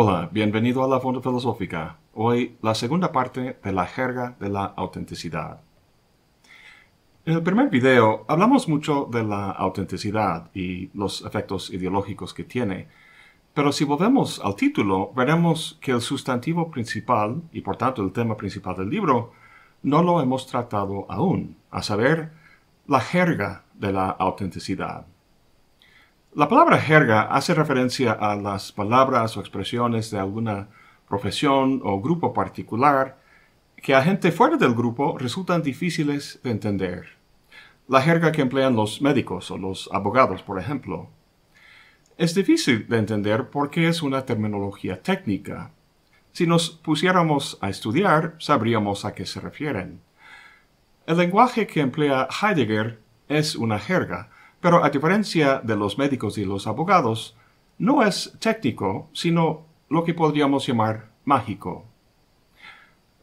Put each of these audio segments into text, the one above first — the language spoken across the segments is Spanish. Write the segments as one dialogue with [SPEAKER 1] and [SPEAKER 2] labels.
[SPEAKER 1] Hola, bienvenido a la Fonda Filosófica. Hoy la segunda parte de la jerga de la autenticidad. En el primer video hablamos mucho de la autenticidad y los efectos ideológicos que tiene, pero si volvemos al título veremos que el sustantivo principal y por tanto el tema principal del libro no lo hemos tratado aún, a saber, la jerga de la autenticidad. La palabra jerga hace referencia a las palabras o expresiones de alguna profesión o grupo particular que a gente fuera del grupo resultan difíciles de entender. La jerga que emplean los médicos o los abogados, por ejemplo. Es difícil de entender porque es una terminología técnica. Si nos pusiéramos a estudiar, sabríamos a qué se refieren. El lenguaje que emplea Heidegger es una jerga, pero a diferencia de los médicos y los abogados, no es técnico, sino lo que podríamos llamar mágico.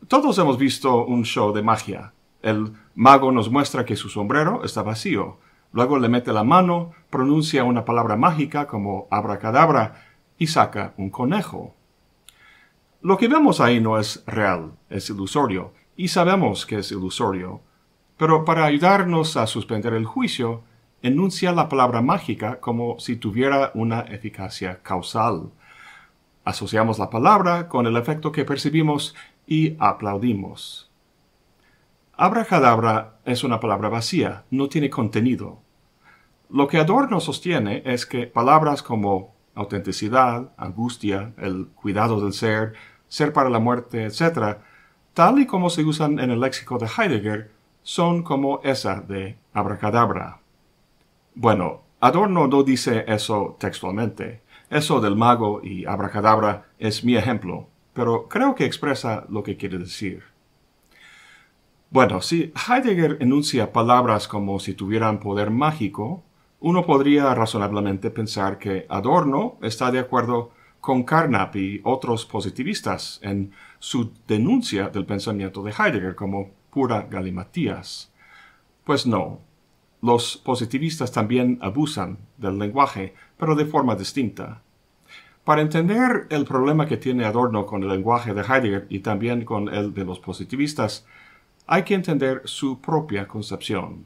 [SPEAKER 1] Todos hemos visto un show de magia. El mago nos muestra que su sombrero está vacío, luego le mete la mano, pronuncia una palabra mágica como abracadabra y saca un conejo. Lo que vemos ahí no es real, es ilusorio, y sabemos que es ilusorio. Pero para ayudarnos a suspender el juicio, enuncia la palabra mágica como si tuviera una eficacia causal. Asociamos la palabra con el efecto que percibimos y aplaudimos. Abracadabra es una palabra vacía, no tiene contenido. Lo que Adorno sostiene es que palabras como autenticidad, angustia, el cuidado del ser, ser para la muerte, etc., tal y como se usan en el léxico de Heidegger, son como esa de abracadabra. Bueno, Adorno no dice eso textualmente. Eso del mago y abracadabra es mi ejemplo, pero creo que expresa lo que quiere decir. Bueno, si Heidegger enuncia palabras como si tuvieran poder mágico, uno podría razonablemente pensar que Adorno está de acuerdo con Carnap y otros positivistas en su denuncia del pensamiento de Heidegger como pura galimatías. Pues no, los positivistas también abusan del lenguaje, pero de forma distinta. Para entender el problema que tiene Adorno con el lenguaje de Heidegger y también con el de los positivistas, hay que entender su propia concepción.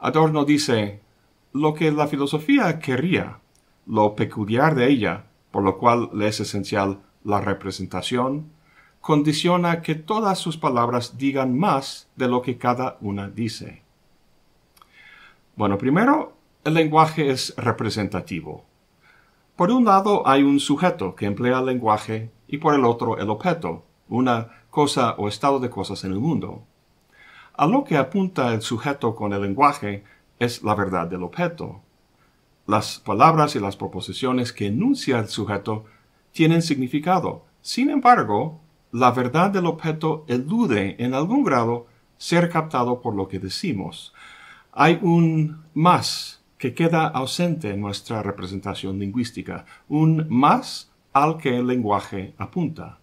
[SPEAKER 1] Adorno dice, lo que la filosofía quería, lo peculiar de ella, por lo cual le es esencial la representación, condiciona que todas sus palabras digan más de lo que cada una dice. Bueno, primero, el lenguaje es representativo. Por un lado hay un sujeto que emplea el lenguaje y por el otro el objeto, una cosa o estado de cosas en el mundo. A lo que apunta el sujeto con el lenguaje es la verdad del objeto. Las palabras y las proposiciones que enuncia el sujeto tienen significado. Sin embargo, la verdad del objeto elude en algún grado ser captado por lo que decimos. Hay un más que queda ausente en nuestra representación lingüística, un más al que el lenguaje apunta.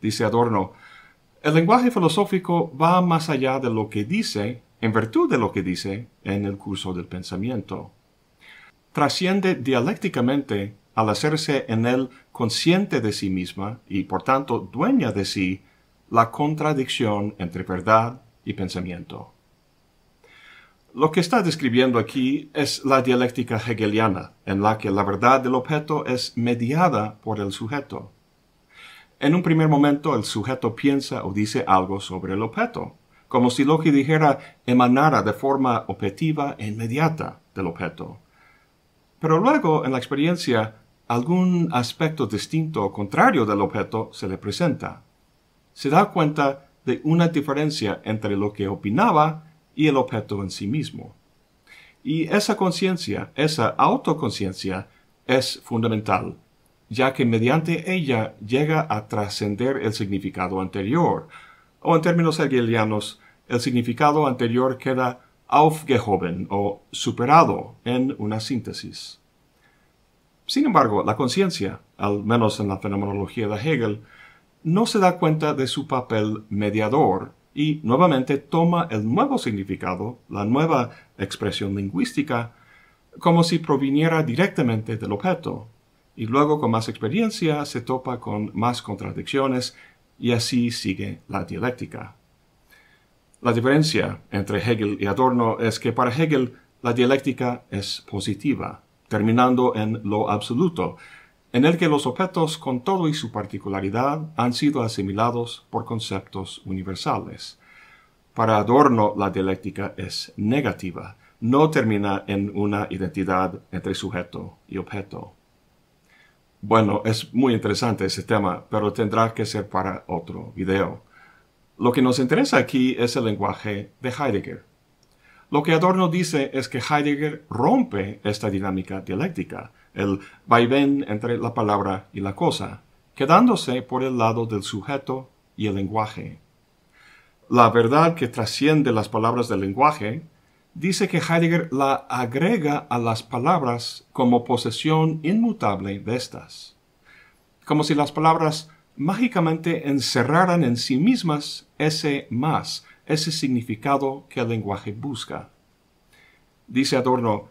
[SPEAKER 1] Dice Adorno, el lenguaje filosófico va más allá de lo que dice, en virtud de lo que dice, en el curso del pensamiento. Trasciende dialécticamente al hacerse en él consciente de sí misma y por tanto dueña de sí la contradicción entre verdad y pensamiento. Lo que está describiendo aquí es la dialéctica hegeliana, en la que la verdad del objeto es mediada por el sujeto. En un primer momento el sujeto piensa o dice algo sobre el objeto, como si lo que dijera emanara de forma objetiva e inmediata del objeto. Pero luego, en la experiencia, algún aspecto distinto o contrario del objeto se le presenta. Se da cuenta de una diferencia entre lo que opinaba y el objeto en sí mismo. Y esa conciencia, esa autoconciencia, es fundamental, ya que mediante ella llega a trascender el significado anterior, o en términos hegelianos, el significado anterior queda aufgehoben o superado en una síntesis. Sin embargo, la conciencia, al menos en la fenomenología de Hegel, no se da cuenta de su papel mediador y nuevamente toma el nuevo significado, la nueva expresión lingüística, como si proviniera directamente del objeto, y luego con más experiencia se topa con más contradicciones y así sigue la dialéctica. La diferencia entre Hegel y Adorno es que para Hegel la dialéctica es positiva, terminando en lo absoluto, en el que los objetos con todo y su particularidad han sido asimilados por conceptos universales. Para Adorno la dialéctica es negativa, no termina en una identidad entre sujeto y objeto. Bueno, es muy interesante ese tema, pero tendrá que ser para otro video. Lo que nos interesa aquí es el lenguaje de Heidegger. Lo que Adorno dice es que Heidegger rompe esta dinámica dialéctica, el vaivén entre la palabra y la cosa, quedándose por el lado del sujeto y el lenguaje. La verdad que trasciende las palabras del lenguaje dice que Heidegger la agrega a las palabras como posesión inmutable de estas como si las palabras mágicamente encerraran en sí mismas ese más, ese significado que el lenguaje busca. Dice Adorno,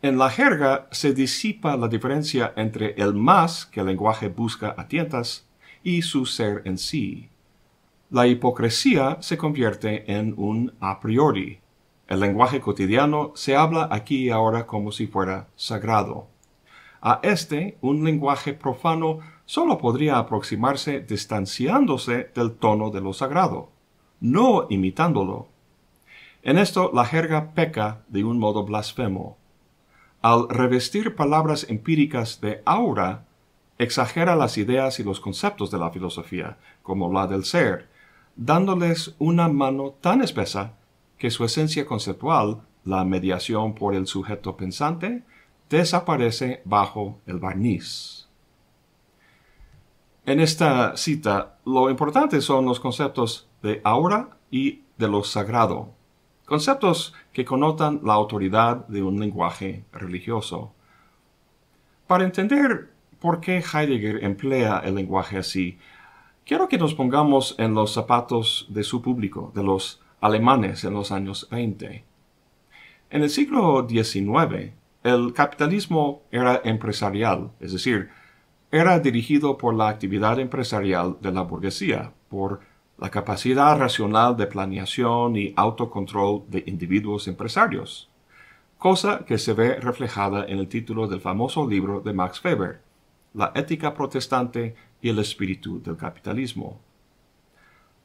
[SPEAKER 1] en la jerga se disipa la diferencia entre el más que el lenguaje busca a tientas y su ser en sí. La hipocresía se convierte en un a priori. El lenguaje cotidiano se habla aquí y ahora como si fuera sagrado. A este, un lenguaje profano solo podría aproximarse distanciándose del tono de lo sagrado, no imitándolo. En esto la jerga peca de un modo blasfemo al revestir palabras empíricas de aura, exagera las ideas y los conceptos de la filosofía, como la del ser, dándoles una mano tan espesa que su esencia conceptual, la mediación por el sujeto pensante, desaparece bajo el barniz. En esta cita, lo importante son los conceptos de aura y de lo sagrado, conceptos que connotan la autoridad de un lenguaje religioso. Para entender por qué Heidegger emplea el lenguaje así, quiero que nos pongamos en los zapatos de su público, de los alemanes en los años 20. En el siglo XIX, el capitalismo era empresarial, es decir, era dirigido por la actividad empresarial de la burguesía, por la capacidad racional de planeación y autocontrol de individuos empresarios, cosa que se ve reflejada en el título del famoso libro de Max Weber, La ética protestante y el espíritu del capitalismo.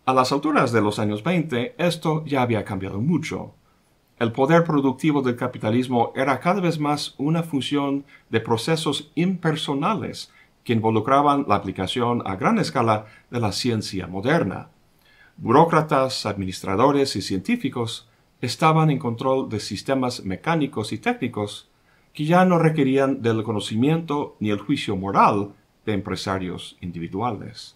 [SPEAKER 1] A las alturas de los años 20 esto ya había cambiado mucho. El poder productivo del capitalismo era cada vez más una función de procesos impersonales que involucraban la aplicación a gran escala de la ciencia moderna burócratas, administradores y científicos estaban en control de sistemas mecánicos y técnicos que ya no requerían del conocimiento ni el juicio moral de empresarios individuales.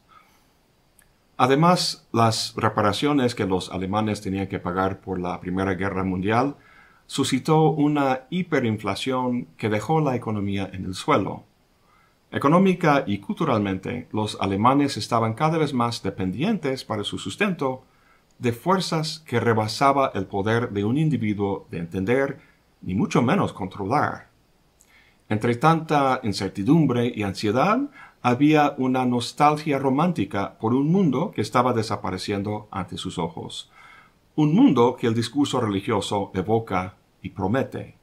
[SPEAKER 1] Además, las reparaciones que los alemanes tenían que pagar por la Primera Guerra Mundial suscitó una hiperinflación que dejó la economía en el suelo. Económica y culturalmente, los alemanes estaban cada vez más dependientes para su sustento de fuerzas que rebasaba el poder de un individuo de entender, ni mucho menos controlar. Entre tanta incertidumbre y ansiedad, había una nostalgia romántica por un mundo que estaba desapareciendo ante sus ojos, un mundo que el discurso religioso evoca y promete.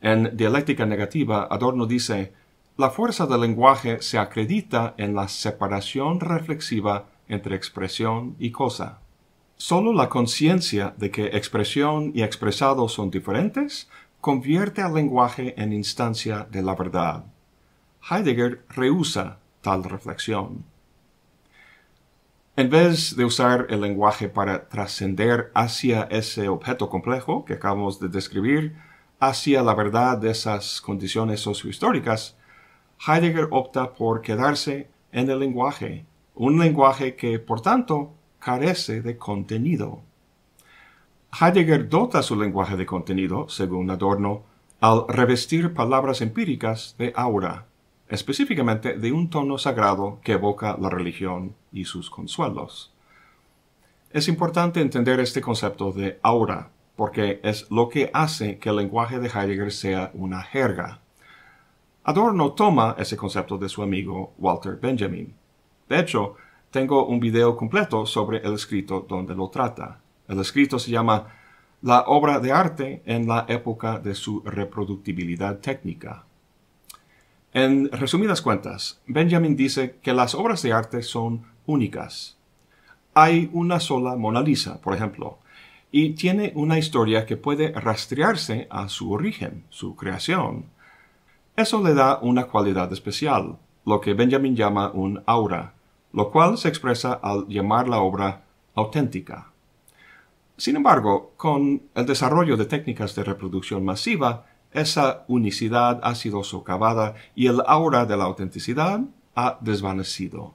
[SPEAKER 1] En Dialéctica Negativa, Adorno dice, la fuerza del lenguaje se acredita en la separación reflexiva entre expresión y cosa. Solo la conciencia de que expresión y expresado son diferentes convierte al lenguaje en instancia de la verdad. Heidegger rehúsa tal reflexión. En vez de usar el lenguaje para trascender hacia ese objeto complejo que acabamos de describir, hacia la verdad de esas condiciones sociohistóricas, Heidegger opta por quedarse en el lenguaje, un lenguaje que, por tanto, carece de contenido. Heidegger dota su lenguaje de contenido, según Adorno, al revestir palabras empíricas de aura, específicamente de un tono sagrado que evoca la religión y sus consuelos. Es importante entender este concepto de aura, porque es lo que hace que el lenguaje de Heidegger sea una jerga, Adorno toma ese concepto de su amigo Walter Benjamin. De hecho, tengo un video completo sobre el escrito donde lo trata. El escrito se llama La obra de arte en la época de su reproductibilidad técnica. En resumidas cuentas, Benjamin dice que las obras de arte son únicas. Hay una sola Mona Lisa, por ejemplo, y tiene una historia que puede rastrearse a su origen, su creación, eso le da una cualidad especial, lo que Benjamin llama un aura, lo cual se expresa al llamar la obra auténtica. Sin embargo, con el desarrollo de técnicas de reproducción masiva, esa unicidad ha sido socavada y el aura de la autenticidad ha desvanecido.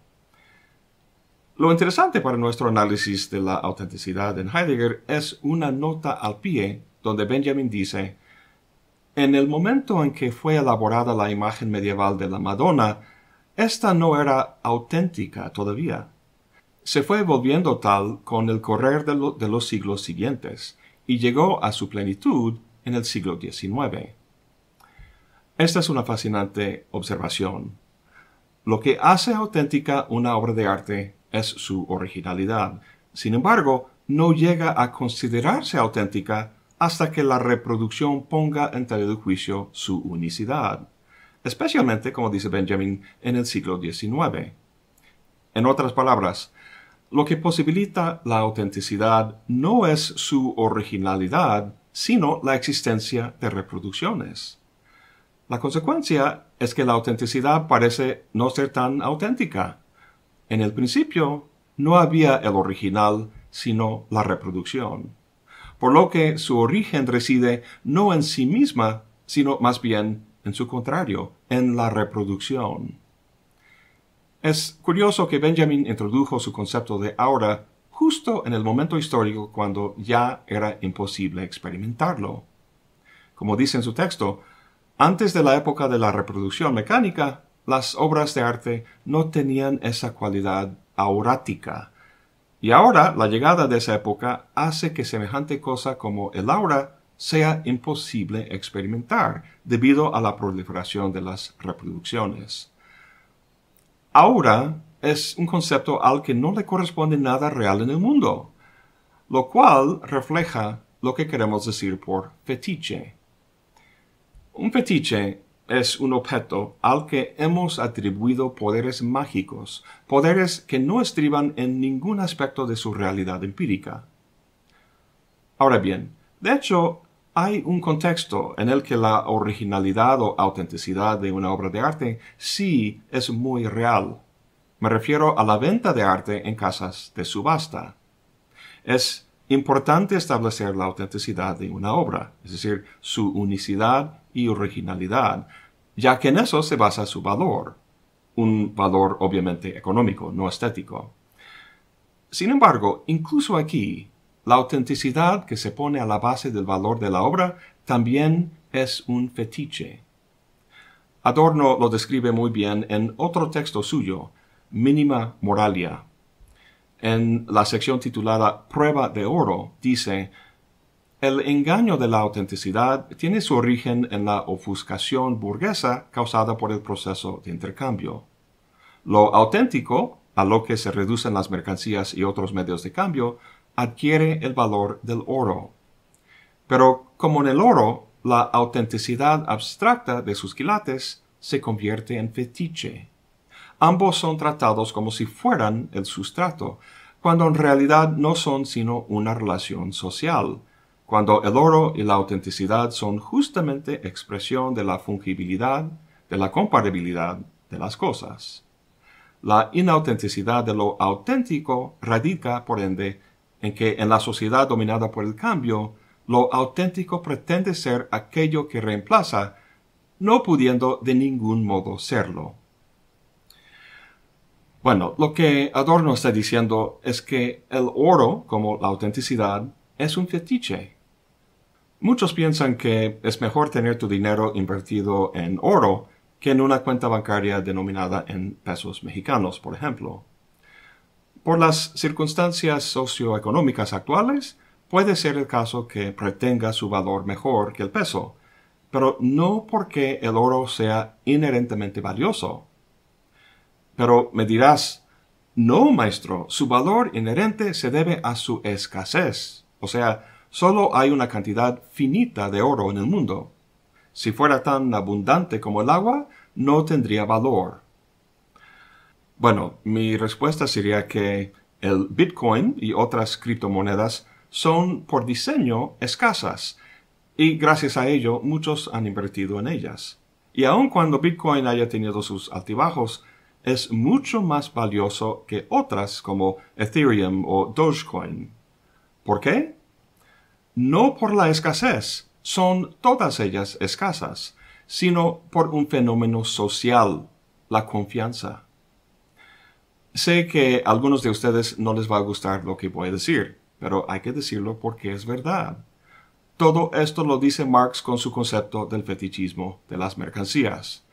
[SPEAKER 1] Lo interesante para nuestro análisis de la autenticidad en Heidegger es una nota al pie donde Benjamin dice en el momento en que fue elaborada la imagen medieval de la Madonna, ésta no era auténtica todavía. Se fue volviendo tal con el correr de, de los siglos siguientes y llegó a su plenitud en el siglo XIX. Esta es una fascinante observación. Lo que hace auténtica una obra de arte es su originalidad. Sin embargo, no llega a considerarse auténtica hasta que la reproducción ponga en tela de juicio su unicidad, especialmente, como dice Benjamin, en el siglo XIX. En otras palabras, lo que posibilita la autenticidad no es su originalidad, sino la existencia de reproducciones. La consecuencia es que la autenticidad parece no ser tan auténtica. En el principio, no había el original, sino la reproducción por lo que su origen reside no en sí misma, sino más bien en su contrario, en la reproducción. Es curioso que Benjamin introdujo su concepto de aura justo en el momento histórico cuando ya era imposible experimentarlo. Como dice en su texto, antes de la época de la reproducción mecánica, las obras de arte no tenían esa cualidad aurática y ahora la llegada de esa época hace que semejante cosa como el aura sea imposible experimentar debido a la proliferación de las reproducciones. Aura es un concepto al que no le corresponde nada real en el mundo, lo cual refleja lo que queremos decir por fetiche. Un fetiche es un objeto al que hemos atribuido poderes mágicos, poderes que no estriban en ningún aspecto de su realidad empírica. Ahora bien, de hecho, hay un contexto en el que la originalidad o autenticidad de una obra de arte sí es muy real. Me refiero a la venta de arte en casas de subasta. Es Importante establecer la autenticidad de una obra, es decir, su unicidad y originalidad, ya que en eso se basa su valor, un valor obviamente económico, no estético. Sin embargo, incluso aquí, la autenticidad que se pone a la base del valor de la obra también es un fetiche. Adorno lo describe muy bien en otro texto suyo, Mínima Moralia, en la sección titulada Prueba de Oro, dice, el engaño de la autenticidad tiene su origen en la ofuscación burguesa causada por el proceso de intercambio. Lo auténtico, a lo que se reducen las mercancías y otros medios de cambio, adquiere el valor del oro. Pero como en el oro, la autenticidad abstracta de sus quilates se convierte en fetiche ambos son tratados como si fueran el sustrato, cuando en realidad no son sino una relación social, cuando el oro y la autenticidad son justamente expresión de la fungibilidad, de la comparabilidad de las cosas. La inautenticidad de lo auténtico radica, por ende, en que en la sociedad dominada por el cambio, lo auténtico pretende ser aquello que reemplaza, no pudiendo de ningún modo serlo. Bueno, lo que Adorno está diciendo es que el oro, como la autenticidad, es un fetiche. Muchos piensan que es mejor tener tu dinero invertido en oro que en una cuenta bancaria denominada en pesos mexicanos, por ejemplo. Por las circunstancias socioeconómicas actuales, puede ser el caso que pretenga su valor mejor que el peso, pero no porque el oro sea inherentemente valioso. Pero me dirás, no, maestro, su valor inherente se debe a su escasez. O sea, solo hay una cantidad finita de oro en el mundo. Si fuera tan abundante como el agua, no tendría valor. Bueno, mi respuesta sería que el Bitcoin y otras criptomonedas son por diseño escasas y gracias a ello muchos han invertido en ellas. Y aun cuando Bitcoin haya tenido sus altibajos, es mucho más valioso que otras como Ethereum o Dogecoin. ¿Por qué? No por la escasez, son todas ellas escasas, sino por un fenómeno social, la confianza. Sé que a algunos de ustedes no les va a gustar lo que voy a decir, pero hay que decirlo porque es verdad. Todo esto lo dice Marx con su concepto del fetichismo de las mercancías.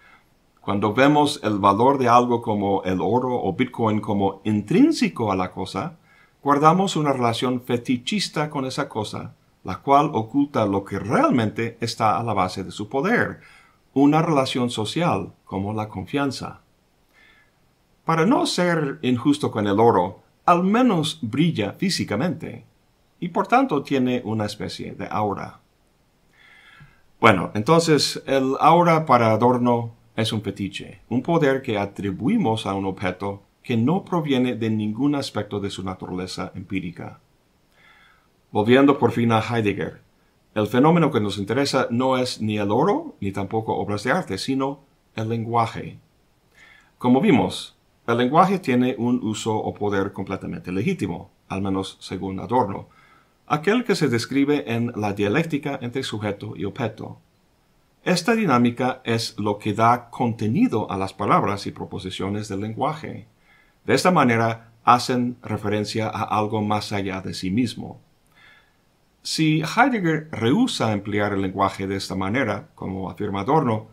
[SPEAKER 1] Cuando vemos el valor de algo como el oro o Bitcoin como intrínseco a la cosa, guardamos una relación fetichista con esa cosa, la cual oculta lo que realmente está a la base de su poder, una relación social como la confianza. Para no ser injusto con el oro, al menos brilla físicamente y por tanto tiene una especie de aura. Bueno, entonces el aura para adorno es un fetiche, un poder que atribuimos a un objeto que no proviene de ningún aspecto de su naturaleza empírica. Volviendo por fin a Heidegger, el fenómeno que nos interesa no es ni el oro ni tampoco obras de arte, sino el lenguaje. Como vimos, el lenguaje tiene un uso o poder completamente legítimo, al menos según Adorno, aquel que se describe en la dialéctica entre sujeto y objeto. Esta dinámica es lo que da contenido a las palabras y proposiciones del lenguaje. De esta manera hacen referencia a algo más allá de sí mismo. Si Heidegger rehúsa emplear el lenguaje de esta manera, como afirma Adorno,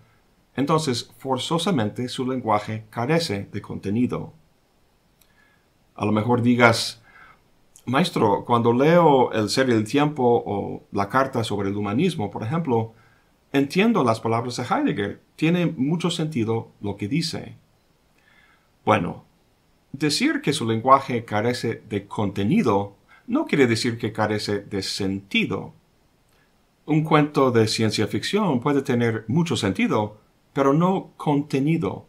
[SPEAKER 1] entonces forzosamente su lenguaje carece de contenido. A lo mejor digas, Maestro, cuando leo El ser y el tiempo o la carta sobre el humanismo, por ejemplo, Entiendo las palabras de Heidegger. Tiene mucho sentido lo que dice. Bueno, decir que su lenguaje carece de contenido no quiere decir que carece de sentido. Un cuento de ciencia ficción puede tener mucho sentido, pero no contenido.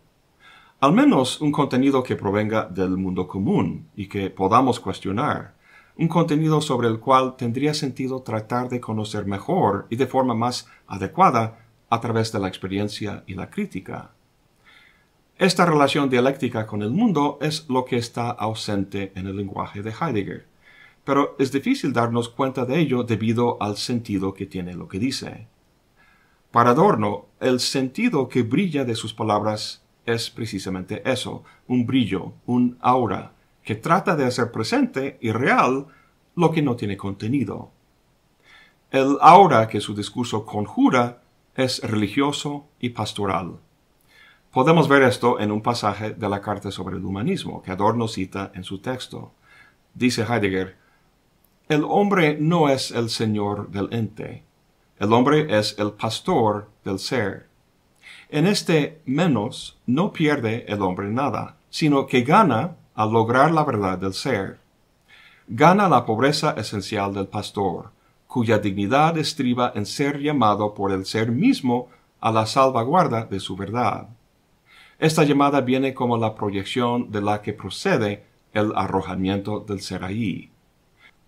[SPEAKER 1] Al menos un contenido que provenga del mundo común y que podamos cuestionar un contenido sobre el cual tendría sentido tratar de conocer mejor y de forma más adecuada a través de la experiencia y la crítica. Esta relación dialéctica con el mundo es lo que está ausente en el lenguaje de Heidegger, pero es difícil darnos cuenta de ello debido al sentido que tiene lo que dice. Para Adorno, el sentido que brilla de sus palabras es precisamente eso, un brillo, un aura, que trata de hacer presente y real lo que no tiene contenido. El ahora que su discurso conjura es religioso y pastoral. Podemos ver esto en un pasaje de la Carta sobre el Humanismo que Adorno cita en su texto. Dice Heidegger, El hombre no es el señor del ente, el hombre es el pastor del ser. En este menos no pierde el hombre nada, sino que gana al lograr la verdad del ser. Gana la pobreza esencial del pastor, cuya dignidad estriba en ser llamado por el ser mismo a la salvaguarda de su verdad. Esta llamada viene como la proyección de la que procede el arrojamiento del ser ahí.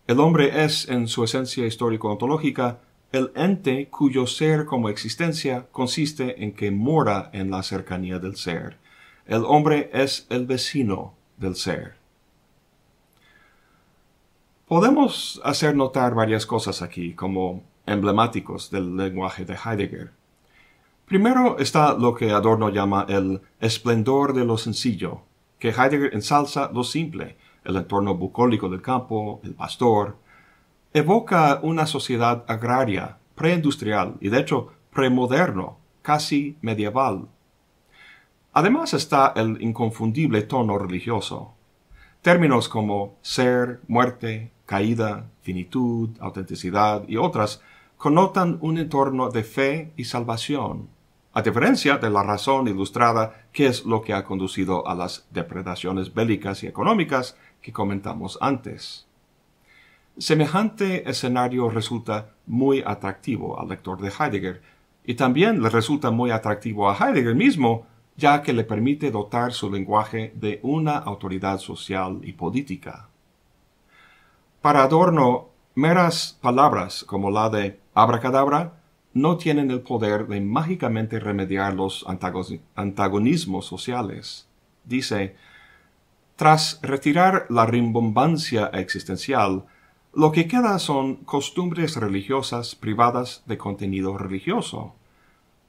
[SPEAKER 1] El hombre es, en su esencia histórico-ontológica, el ente cuyo ser como existencia consiste en que mora en la cercanía del ser. El hombre es el vecino, del ser. Podemos hacer notar varias cosas aquí como emblemáticos del lenguaje de Heidegger. Primero está lo que Adorno llama el esplendor de lo sencillo, que Heidegger ensalza lo simple, el entorno bucólico del campo, el pastor, evoca una sociedad agraria, preindustrial y de hecho premoderno, casi medieval, Además está el inconfundible tono religioso. Términos como ser, muerte, caída, finitud, autenticidad y otras connotan un entorno de fe y salvación, a diferencia de la razón ilustrada que es lo que ha conducido a las depredaciones bélicas y económicas que comentamos antes. Semejante escenario resulta muy atractivo al lector de Heidegger, y también le resulta muy atractivo a Heidegger mismo ya que le permite dotar su lenguaje de una autoridad social y política. Para Adorno, meras palabras como la de abracadabra no tienen el poder de mágicamente remediar los antagonismos sociales. Dice, tras retirar la rimbombancia existencial, lo que queda son costumbres religiosas privadas de contenido religioso.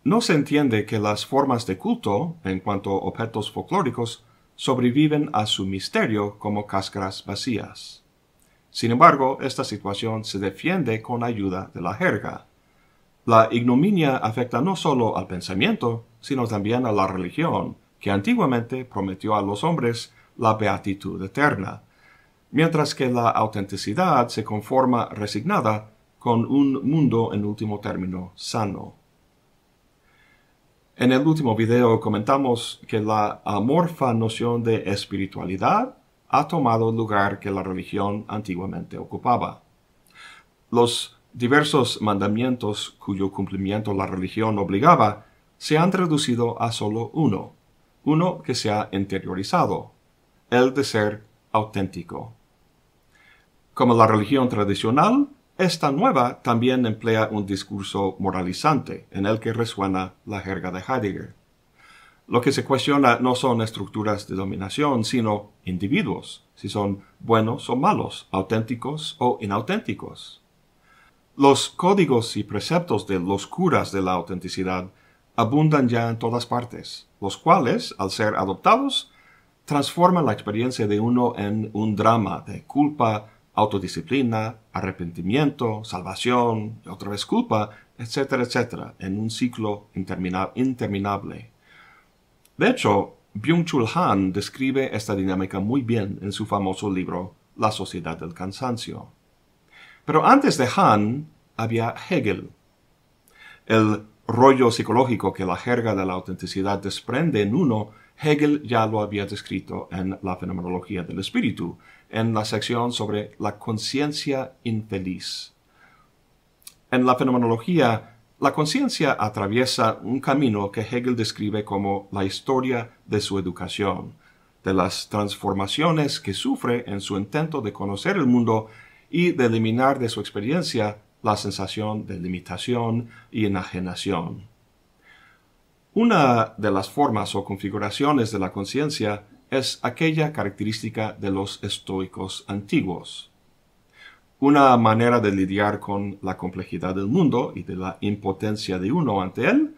[SPEAKER 1] No se entiende que las formas de culto, en cuanto a objetos folclóricos, sobreviven a su misterio como cáscaras vacías. Sin embargo, esta situación se defiende con ayuda de la jerga. La ignominia afecta no solo al pensamiento, sino también a la religión, que antiguamente prometió a los hombres la beatitud eterna, mientras que la autenticidad se conforma resignada con un mundo en último término sano. En el último video comentamos que la amorfa noción de espiritualidad ha tomado el lugar que la religión antiguamente ocupaba. Los diversos mandamientos cuyo cumplimiento la religión obligaba se han reducido a solo uno, uno que se ha interiorizado, el de ser auténtico. Como la religión tradicional, esta nueva también emplea un discurso moralizante en el que resuena la jerga de Heidegger. Lo que se cuestiona no son estructuras de dominación, sino individuos, si son buenos o malos, auténticos o inauténticos. Los códigos y preceptos de los curas de la autenticidad abundan ya en todas partes, los cuales, al ser adoptados, transforman la experiencia de uno en un drama de culpa, autodisciplina, arrepentimiento, salvación, otra vez culpa, etcétera, etcétera, en un ciclo interminable. De hecho, Byung-Chul Han describe esta dinámica muy bien en su famoso libro La sociedad del cansancio. Pero antes de Han había Hegel. El rollo psicológico que la jerga de la autenticidad desprende en uno, Hegel ya lo había descrito en La fenomenología del espíritu, en la sección sobre la conciencia infeliz. En la fenomenología, la conciencia atraviesa un camino que Hegel describe como la historia de su educación, de las transformaciones que sufre en su intento de conocer el mundo y de eliminar de su experiencia la sensación de limitación y enajenación. Una de las formas o configuraciones de la conciencia es aquella característica de los estoicos antiguos. Una manera de lidiar con la complejidad del mundo y de la impotencia de uno ante él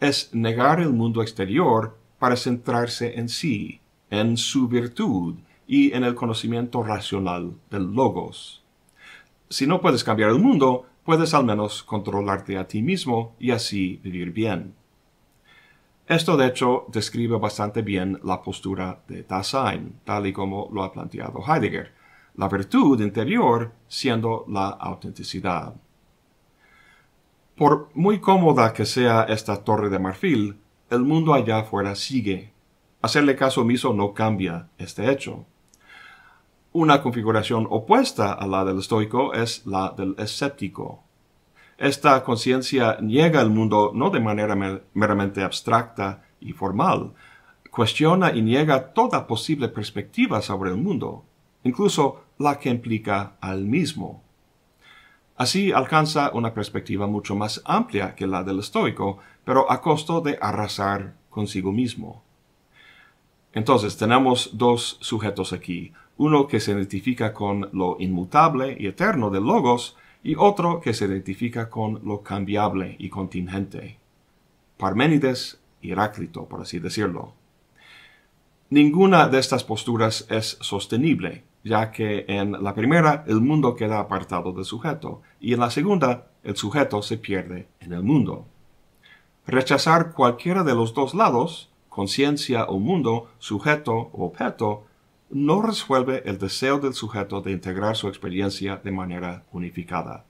[SPEAKER 1] es negar el mundo exterior para centrarse en sí, en su virtud y en el conocimiento racional del logos. Si no puedes cambiar el mundo, puedes al menos controlarte a ti mismo y así vivir bien. Esto de hecho describe bastante bien la postura de Dasein, tal y como lo ha planteado Heidegger, la virtud interior siendo la autenticidad. Por muy cómoda que sea esta torre de marfil, el mundo allá afuera sigue. Hacerle caso omiso no cambia este hecho. Una configuración opuesta a la del estoico es la del escéptico, esta conciencia niega el mundo no de manera meramente abstracta y formal, cuestiona y niega toda posible perspectiva sobre el mundo, incluso la que implica al mismo. Así alcanza una perspectiva mucho más amplia que la del estoico, pero a costo de arrasar consigo mismo. Entonces tenemos dos sujetos aquí, uno que se identifica con lo inmutable y eterno del logos, y otro que se identifica con lo cambiable y contingente. Parménides y Heráclito, por así decirlo. Ninguna de estas posturas es sostenible, ya que en la primera el mundo queda apartado del sujeto y en la segunda el sujeto se pierde en el mundo. Rechazar cualquiera de los dos lados, conciencia o mundo, sujeto o objeto, no resuelve el deseo del sujeto de integrar su experiencia de manera unificada.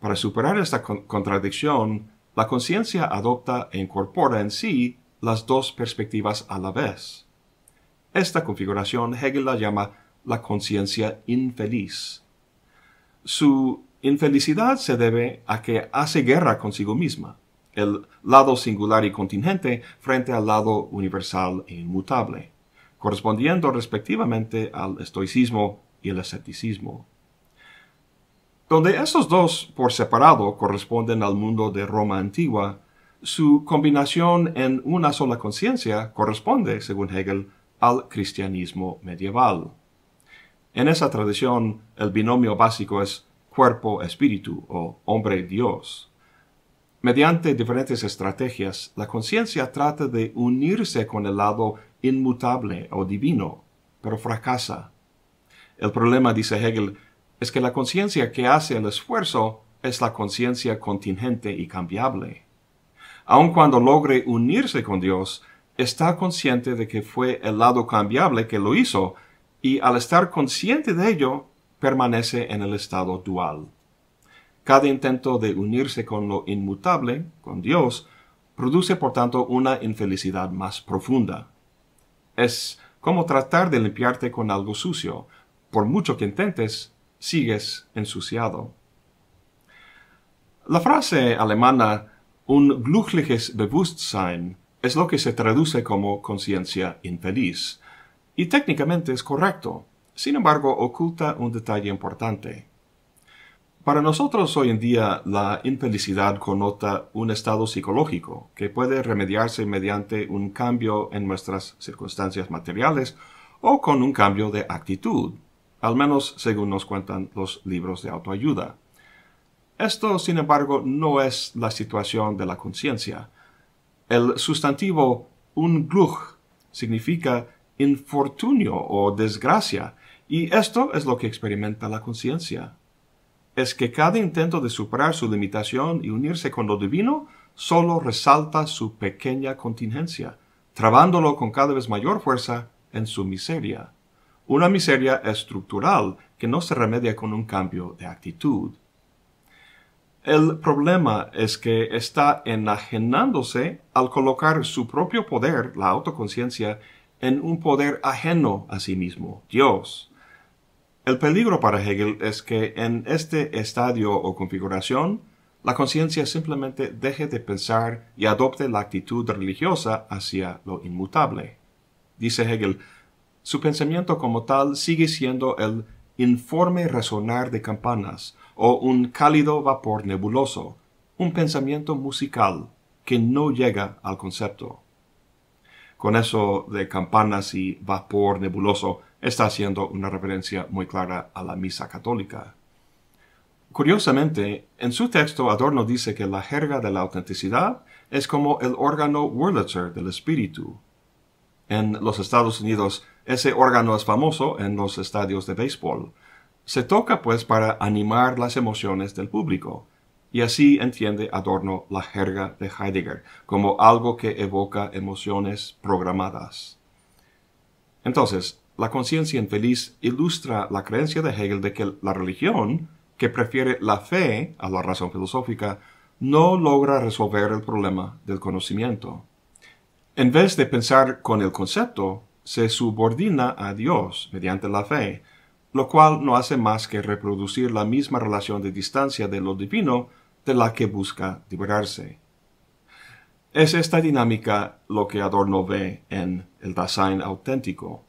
[SPEAKER 1] Para superar esta contradicción, la conciencia adopta e incorpora en sí las dos perspectivas a la vez. Esta configuración Hegel la llama la conciencia infeliz. Su infelicidad se debe a que hace guerra consigo misma, el lado singular y contingente frente al lado universal e inmutable correspondiendo respectivamente al estoicismo y el escepticismo. Donde estos dos por separado corresponden al mundo de Roma antigua, su combinación en una sola conciencia corresponde, según Hegel, al cristianismo medieval. En esa tradición, el binomio básico es cuerpo-espíritu o hombre-dios. Mediante diferentes estrategias, la conciencia trata de unirse con el lado inmutable o divino, pero fracasa. El problema, dice Hegel, es que la conciencia que hace el esfuerzo es la conciencia contingente y cambiable. Aun cuando logre unirse con Dios, está consciente de que fue el lado cambiable que lo hizo, y al estar consciente de ello, permanece en el estado dual. Cada intento de unirse con lo inmutable, con Dios, produce por tanto una infelicidad más profunda. Es como tratar de limpiarte con algo sucio. Por mucho que intentes, sigues ensuciado. La frase alemana un glückliches Bewusstsein es lo que se traduce como conciencia infeliz, y técnicamente es correcto, sin embargo oculta un detalle importante. Para nosotros hoy en día la infelicidad connota un estado psicológico que puede remediarse mediante un cambio en nuestras circunstancias materiales o con un cambio de actitud, al menos según nos cuentan los libros de autoayuda. Esto, sin embargo, no es la situación de la conciencia. El sustantivo ungluch significa infortunio o desgracia, y esto es lo que experimenta la conciencia es que cada intento de superar su limitación y unirse con lo divino solo resalta su pequeña contingencia, trabándolo con cada vez mayor fuerza en su miseria. Una miseria estructural que no se remedia con un cambio de actitud. El problema es que está enajenándose al colocar su propio poder, la autoconciencia, en un poder ajeno a sí mismo, Dios. El peligro para Hegel es que en este estadio o configuración, la conciencia simplemente deje de pensar y adopte la actitud religiosa hacia lo inmutable. Dice Hegel, su pensamiento como tal sigue siendo el informe resonar de campanas o un cálido vapor nebuloso, un pensamiento musical que no llega al concepto. Con eso de campanas y vapor nebuloso, está haciendo una referencia muy clara a la misa católica. Curiosamente, en su texto Adorno dice que la jerga de la autenticidad es como el órgano Wurlitzer del espíritu. En los Estados Unidos, ese órgano es famoso en los estadios de béisbol. Se toca pues para animar las emociones del público, y así entiende Adorno la jerga de Heidegger como algo que evoca emociones programadas. Entonces, la conciencia infeliz ilustra la creencia de Hegel de que la religión, que prefiere la fe a la razón filosófica, no logra resolver el problema del conocimiento. En vez de pensar con el concepto, se subordina a Dios mediante la fe, lo cual no hace más que reproducir la misma relación de distancia de lo divino de la que busca liberarse. Es esta dinámica lo que Adorno ve en el Dasein auténtico.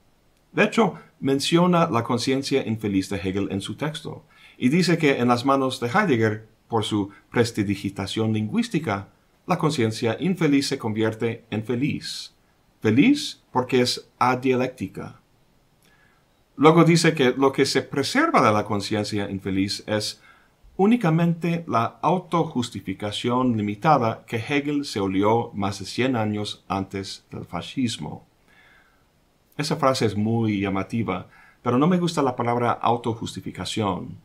[SPEAKER 1] De hecho, menciona la conciencia infeliz de Hegel en su texto y dice que en las manos de Heidegger, por su prestidigitación lingüística, la conciencia infeliz se convierte en feliz. Feliz porque es adialéctica. Luego dice que lo que se preserva de la conciencia infeliz es únicamente la autojustificación limitada que Hegel se olió más de 100 años antes del fascismo. Esa frase es muy llamativa, pero no me gusta la palabra autojustificación.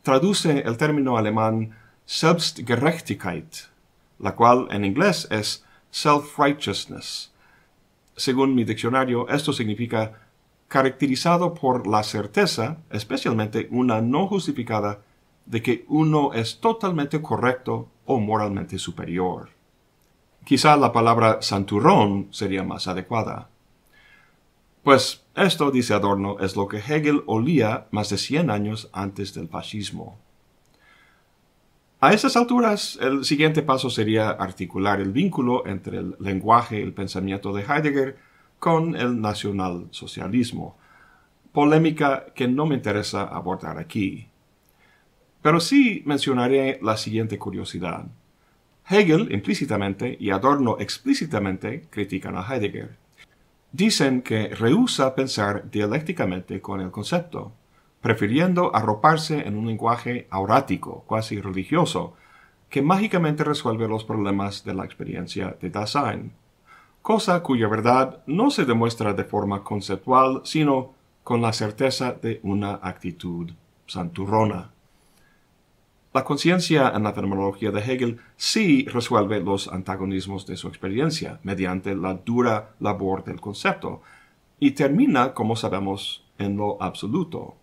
[SPEAKER 1] Traduce el término alemán Selbstgerechtigkeit, la cual en inglés es self-righteousness. Según mi diccionario, esto significa caracterizado por la certeza, especialmente una no justificada, de que uno es totalmente correcto o moralmente superior. Quizá la palabra santurrón sería más adecuada. Pues esto, dice Adorno, es lo que Hegel olía más de 100 años antes del fascismo. A estas alturas, el siguiente paso sería articular el vínculo entre el lenguaje y el pensamiento de Heidegger con el nacionalsocialismo, polémica que no me interesa abordar aquí. Pero sí mencionaré la siguiente curiosidad. Hegel implícitamente y Adorno explícitamente critican a Heidegger dicen que rehúsa pensar dialécticamente con el concepto, prefiriendo arroparse en un lenguaje aurático, cuasi religioso, que mágicamente resuelve los problemas de la experiencia de Dasein, cosa cuya verdad no se demuestra de forma conceptual, sino con la certeza de una actitud santurrona. La conciencia en la fenomenología de Hegel sí resuelve los antagonismos de su experiencia mediante la dura labor del concepto y termina, como sabemos, en lo absoluto.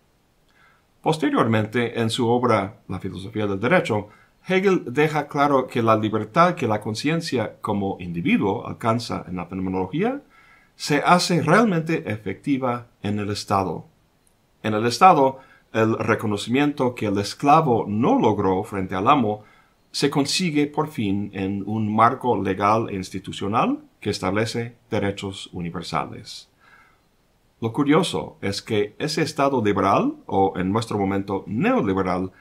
[SPEAKER 1] Posteriormente, en su obra La filosofía del derecho, Hegel deja claro que la libertad que la conciencia como individuo alcanza en la fenomenología se hace realmente efectiva en el Estado. En el Estado, el reconocimiento que el esclavo no logró frente al amo se consigue por fin en un marco legal e institucional que establece derechos universales. Lo curioso es que ese Estado liberal, o en nuestro momento neoliberal,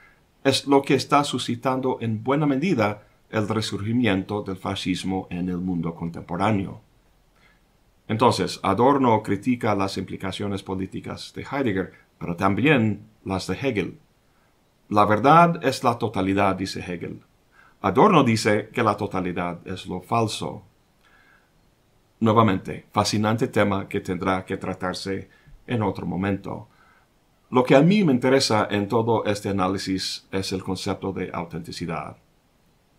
[SPEAKER 1] es lo que está suscitando en buena medida el resurgimiento del fascismo en el mundo contemporáneo. Entonces, Adorno critica las implicaciones políticas de Heidegger, pero también las de Hegel. La verdad es la totalidad, dice Hegel. Adorno dice que la totalidad es lo falso. Nuevamente, fascinante tema que tendrá que tratarse en otro momento. Lo que a mí me interesa en todo este análisis es el concepto de autenticidad.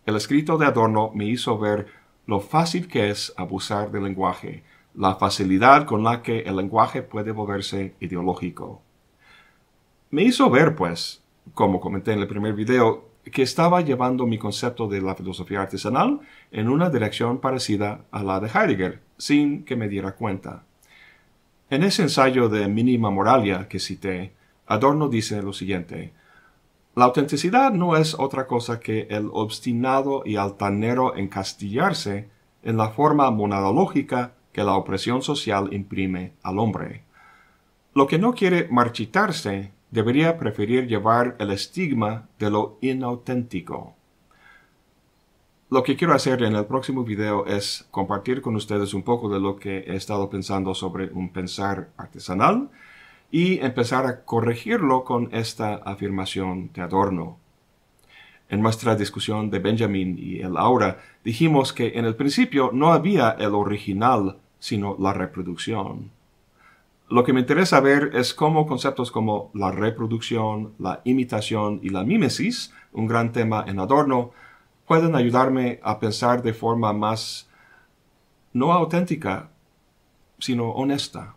[SPEAKER 1] El escrito de Adorno me hizo ver lo fácil que es abusar del lenguaje, la facilidad con la que el lenguaje puede volverse ideológico. Me hizo ver, pues, como comenté en el primer video, que estaba llevando mi concepto de la filosofía artesanal en una dirección parecida a la de Heidegger, sin que me diera cuenta. En ese ensayo de mínima Moralia que cité, Adorno dice lo siguiente, la autenticidad no es otra cosa que el obstinado y altanero encastillarse en la forma monadológica que la opresión social imprime al hombre. Lo que no quiere marchitarse debería preferir llevar el estigma de lo inauténtico. Lo que quiero hacer en el próximo video es compartir con ustedes un poco de lo que he estado pensando sobre un pensar artesanal y empezar a corregirlo con esta afirmación de Adorno. En nuestra discusión de Benjamin y el aura, dijimos que en el principio no había el original, sino la reproducción. Lo que me interesa ver es cómo conceptos como la reproducción, la imitación y la mímesis, un gran tema en Adorno, pueden ayudarme a pensar de forma más no auténtica, sino honesta.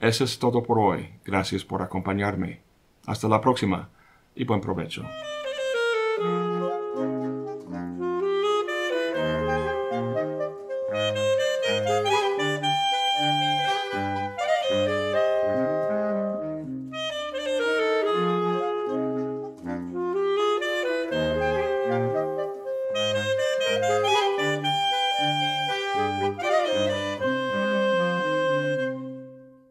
[SPEAKER 1] Eso es todo por hoy. Gracias por acompañarme. Hasta la próxima y buen provecho.